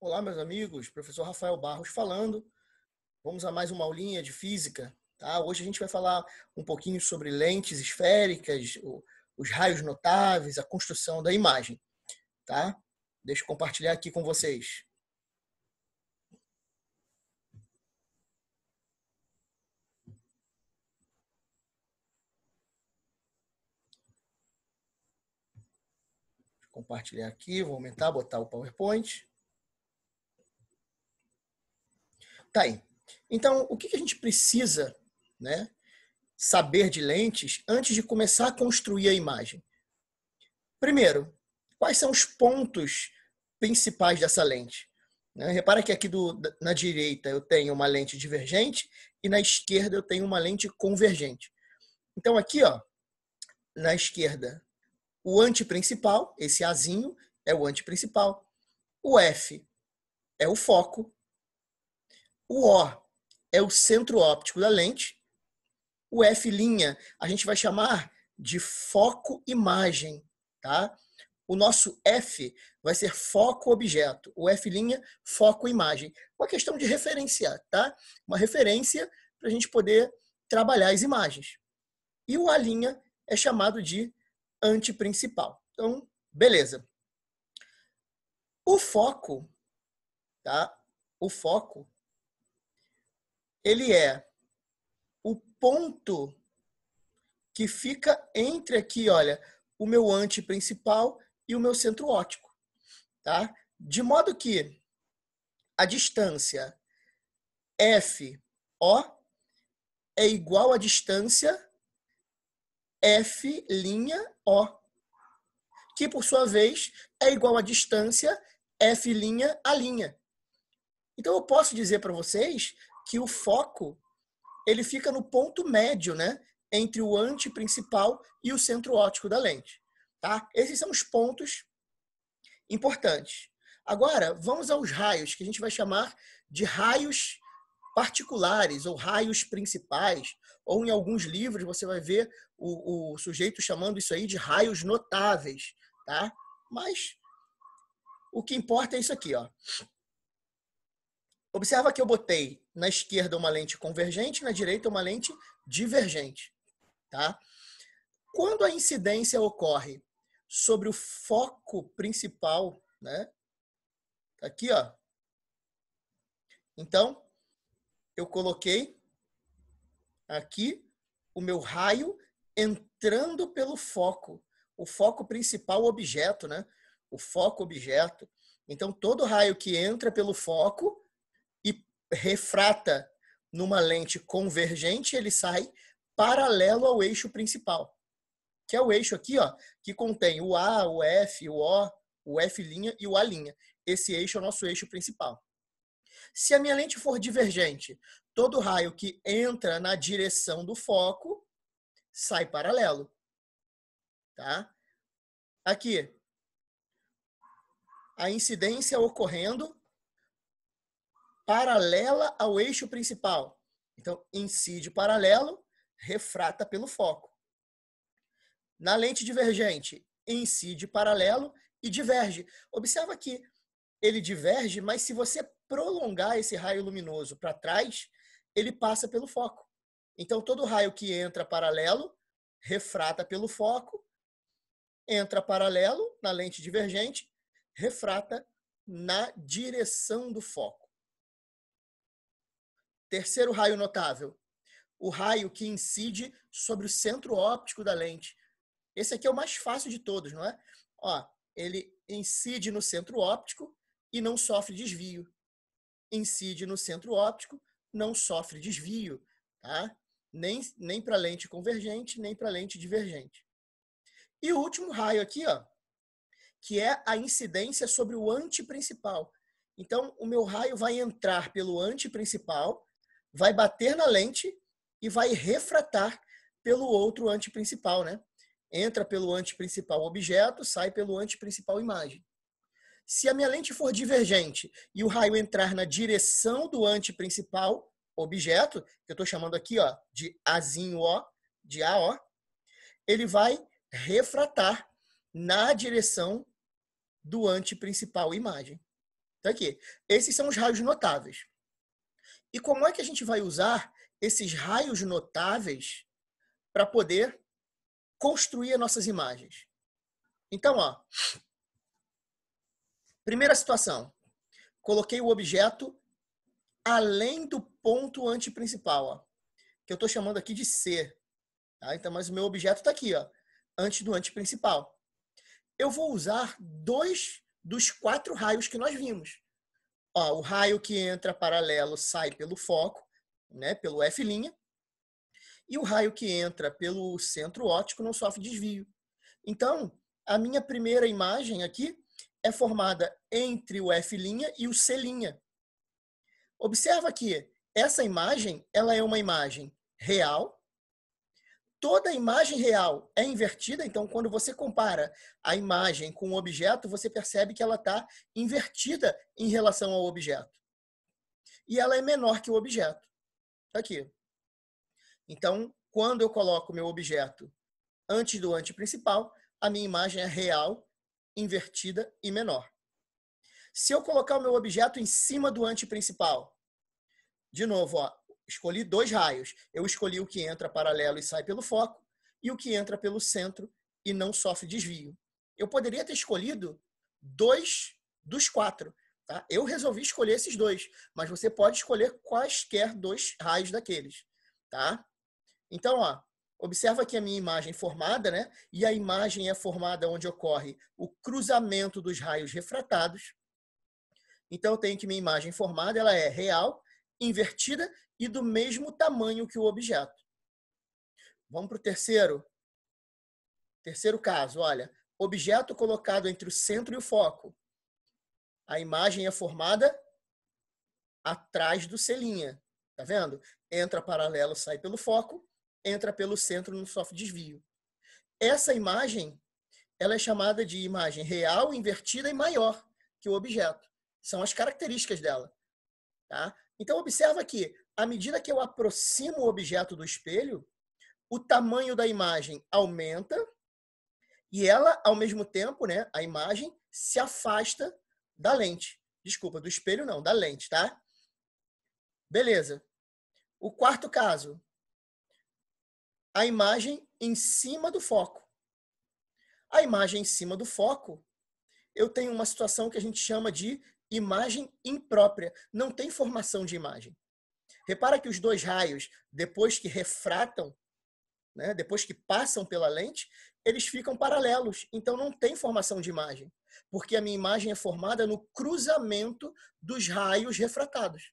Olá, meus amigos, professor Rafael Barros falando. Vamos a mais uma aulinha de física. Tá? Hoje a gente vai falar um pouquinho sobre lentes esféricas, os raios notáveis, a construção da imagem. Tá? Deixa eu compartilhar aqui com vocês. compartilhar aqui, vou aumentar, botar o PowerPoint. Tá aí. Então, o que a gente precisa né, saber de lentes antes de começar a construir a imagem? Primeiro, quais são os pontos principais dessa lente? Né? Repara que aqui do, na direita eu tenho uma lente divergente e na esquerda eu tenho uma lente convergente. Então, aqui, ó, na esquerda, o antiprincipal, esse Azinho, é o antiprincipal. O F é o foco o O é o centro óptico da lente. O F' a gente vai chamar de foco imagem, tá? O nosso F vai ser foco objeto, o F' foco imagem. Uma questão de referenciar, tá? Uma referência para a gente poder trabalhar as imagens. E o A' é chamado de antiprincipal. Então, beleza. O foco, tá? O foco ele é o ponto que fica entre aqui, olha, o meu principal e o meu centro óptico, tá? De modo que a distância FO é igual à distância F' O, que por sua vez é igual à distância F' a linha. Então eu posso dizer para vocês que o foco ele fica no ponto médio, né, entre o ante principal e o centro óptico da lente, tá? Esses são os pontos importantes. Agora, vamos aos raios, que a gente vai chamar de raios particulares ou raios principais, ou em alguns livros você vai ver o, o sujeito chamando isso aí de raios notáveis, tá? Mas o que importa é isso aqui, ó. Observa que eu botei na esquerda uma lente convergente, na direita uma lente divergente. Tá? Quando a incidência ocorre sobre o foco principal, né? Tá aqui, ó. Então, eu coloquei aqui o meu raio entrando pelo foco. O foco principal, objeto, né? O foco objeto. Então, todo raio que entra pelo foco refrata numa lente convergente, ele sai paralelo ao eixo principal, que é o eixo aqui, ó, que contém o A, o F, o O, o F' e o A'. Esse eixo é o nosso eixo principal. Se a minha lente for divergente, todo raio que entra na direção do foco sai paralelo. Tá? Aqui, a incidência ocorrendo paralela ao eixo principal. Então, incide paralelo, refrata pelo foco. Na lente divergente, incide paralelo e diverge. Observa que ele diverge, mas se você prolongar esse raio luminoso para trás, ele passa pelo foco. Então, todo raio que entra paralelo, refrata pelo foco, entra paralelo na lente divergente, refrata na direção do foco. Terceiro raio notável, o raio que incide sobre o centro óptico da lente. Esse aqui é o mais fácil de todos, não é? Ó, ele incide no centro óptico e não sofre desvio. Incide no centro óptico, não sofre desvio, tá? Nem, nem para lente convergente, nem para lente divergente. E o último raio aqui, ó, que é a incidência sobre o antiprincipal. Então, o meu raio vai entrar pelo antiprincipal vai bater na lente e vai refratar pelo outro antiprincipal, né? Entra pelo antiprincipal objeto, sai pelo antiprincipal imagem. Se a minha lente for divergente e o raio entrar na direção do antiprincipal objeto, que eu estou chamando aqui ó, de Azinho O, de AO, ele vai refratar na direção do antiprincipal imagem. Tá aqui. Esses são os raios notáveis. E como é que a gente vai usar esses raios notáveis para poder construir as nossas imagens? Então, ó, primeira situação, coloquei o objeto além do ponto antiprincipal, ó, que eu estou chamando aqui de C. Tá? Então, mas o meu objeto está aqui, ó, antes do antiprincipal. Eu vou usar dois dos quatro raios que nós vimos. Ó, o raio que entra paralelo sai pelo foco, né, pelo F', e o raio que entra pelo centro óptico não sofre desvio. Então, a minha primeira imagem aqui é formada entre o F' e o C'. Observa que essa imagem ela é uma imagem real, toda a imagem real é invertida, então quando você compara a imagem com o objeto, você percebe que ela está invertida em relação ao objeto. E ela é menor que o objeto. Está aqui. Então, quando eu coloco meu objeto antes do principal a minha imagem é real, invertida e menor. Se eu colocar o meu objeto em cima do principal, de novo, ó, escolhi dois raios. Eu escolhi o que entra paralelo e sai pelo foco, e o que entra pelo centro e não sofre desvio. Eu poderia ter escolhido dois dos quatro. Tá? Eu resolvi escolher esses dois, mas você pode escolher quaisquer dois raios daqueles. Tá? Então, ó, observa aqui a minha imagem formada, né? e a imagem é formada onde ocorre o cruzamento dos raios refratados. Então, eu tenho que minha imagem formada ela é real, invertida e do mesmo tamanho que o objeto. Vamos para o terceiro. Terceiro caso, olha, objeto colocado entre o centro e o foco. A imagem é formada atrás do selinha, tá vendo? Entra paralelo, sai pelo foco, entra pelo centro, não sofre desvio. Essa imagem, ela é chamada de imagem real, invertida e maior que o objeto. São as características dela, tá? Então, observa que, à medida que eu aproximo o objeto do espelho, o tamanho da imagem aumenta e ela, ao mesmo tempo, né, a imagem se afasta da lente. Desculpa, do espelho não, da lente, tá? Beleza. O quarto caso, a imagem em cima do foco. A imagem em cima do foco, eu tenho uma situação que a gente chama de imagem imprópria, não tem formação de imagem. Repara que os dois raios, depois que refratam, né, depois que passam pela lente, eles ficam paralelos, então não tem formação de imagem, porque a minha imagem é formada no cruzamento dos raios refratados.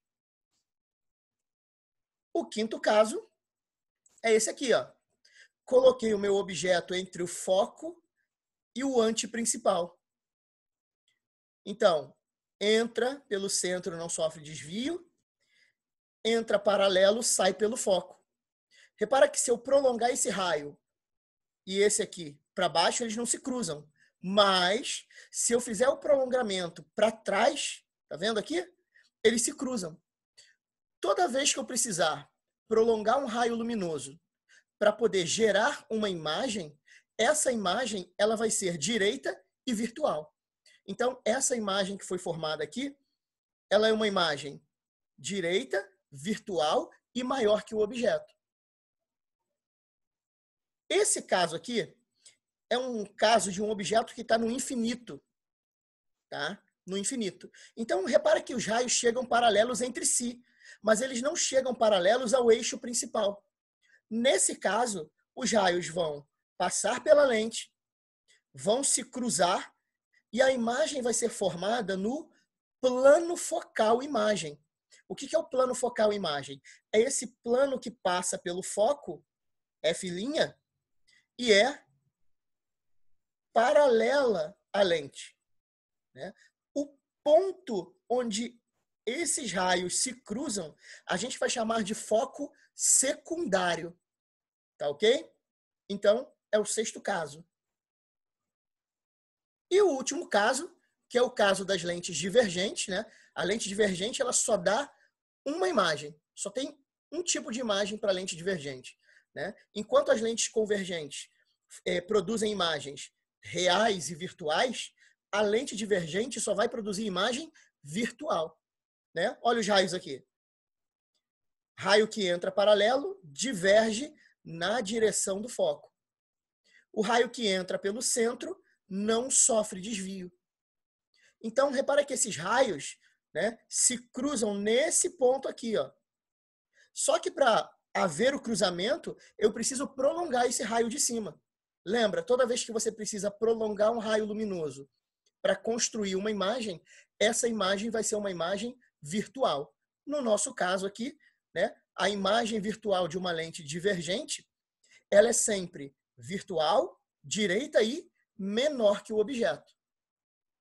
O quinto caso é esse aqui, ó. Coloquei o meu objeto entre o foco e o principal Então, entra pelo centro, não sofre desvio, entra paralelo, sai pelo foco. Repara que se eu prolongar esse raio e esse aqui para baixo, eles não se cruzam. Mas se eu fizer o prolongamento para trás, tá vendo aqui? Eles se cruzam. Toda vez que eu precisar prolongar um raio luminoso para poder gerar uma imagem, essa imagem ela vai ser direita e virtual. Então, essa imagem que foi formada aqui, ela é uma imagem direita, virtual e maior que o objeto. Esse caso aqui é um caso de um objeto que está no infinito. Tá? No infinito. Então, repara que os raios chegam paralelos entre si, mas eles não chegam paralelos ao eixo principal. Nesse caso, os raios vão passar pela lente, vão se cruzar e a imagem vai ser formada no plano focal imagem. O que é o plano focal imagem? É esse plano que passa pelo foco, F' e é paralela à lente. Né? O ponto onde esses raios se cruzam, a gente vai chamar de foco secundário. Tá ok? Então, é o sexto caso. E o último caso, que é o caso das lentes divergentes, né? A lente divergente ela só dá uma imagem, só tem um tipo de imagem para lente divergente, né? Enquanto as lentes convergentes é, produzem imagens reais e virtuais, a lente divergente só vai produzir imagem virtual, né? Olha os raios aqui. Raio que entra paralelo diverge na direção do foco. O raio que entra pelo centro não sofre desvio. Então, repara que esses raios né, se cruzam nesse ponto aqui. Ó. Só que para haver o cruzamento, eu preciso prolongar esse raio de cima. Lembra, toda vez que você precisa prolongar um raio luminoso para construir uma imagem, essa imagem vai ser uma imagem virtual. No nosso caso aqui, né, a imagem virtual de uma lente divergente, ela é sempre virtual, direita e menor que o objeto.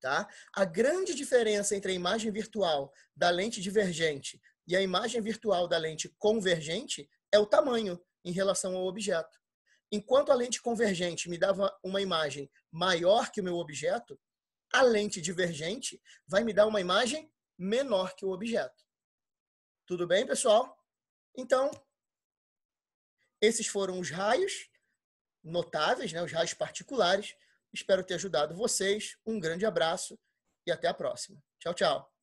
Tá? A grande diferença entre a imagem virtual da lente divergente e a imagem virtual da lente convergente é o tamanho em relação ao objeto. Enquanto a lente convergente me dava uma imagem maior que o meu objeto, a lente divergente vai me dar uma imagem menor que o objeto. Tudo bem, pessoal? Então, esses foram os raios notáveis, né, os raios particulares, Espero ter ajudado vocês. Um grande abraço e até a próxima. Tchau, tchau.